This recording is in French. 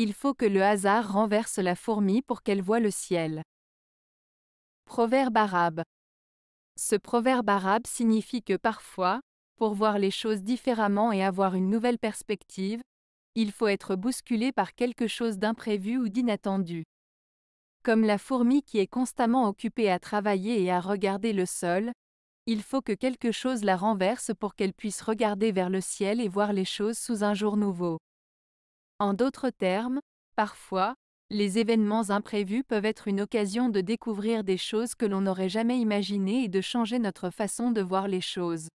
Il faut que le hasard renverse la fourmi pour qu'elle voie le ciel. Proverbe arabe. Ce proverbe arabe signifie que parfois, pour voir les choses différemment et avoir une nouvelle perspective, il faut être bousculé par quelque chose d'imprévu ou d'inattendu. Comme la fourmi qui est constamment occupée à travailler et à regarder le sol, il faut que quelque chose la renverse pour qu'elle puisse regarder vers le ciel et voir les choses sous un jour nouveau. En d'autres termes, parfois, les événements imprévus peuvent être une occasion de découvrir des choses que l'on n'aurait jamais imaginées et de changer notre façon de voir les choses.